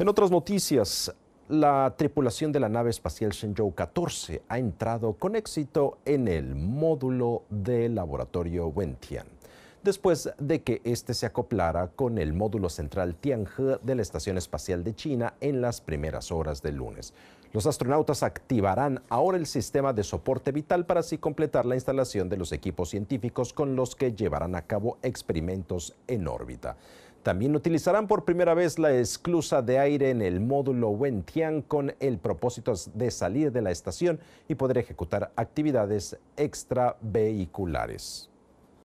En otras noticias, la tripulación de la nave espacial Shenzhou 14 ha entrado con éxito en el módulo de laboratorio Wentian, después de que este se acoplara con el módulo central Tianhe de la Estación Espacial de China en las primeras horas del lunes. Los astronautas activarán ahora el sistema de soporte vital para así completar la instalación de los equipos científicos con los que llevarán a cabo experimentos en órbita. También utilizarán por primera vez la esclusa de aire en el módulo Wentian con el propósito de salir de la estación y poder ejecutar actividades extravehiculares.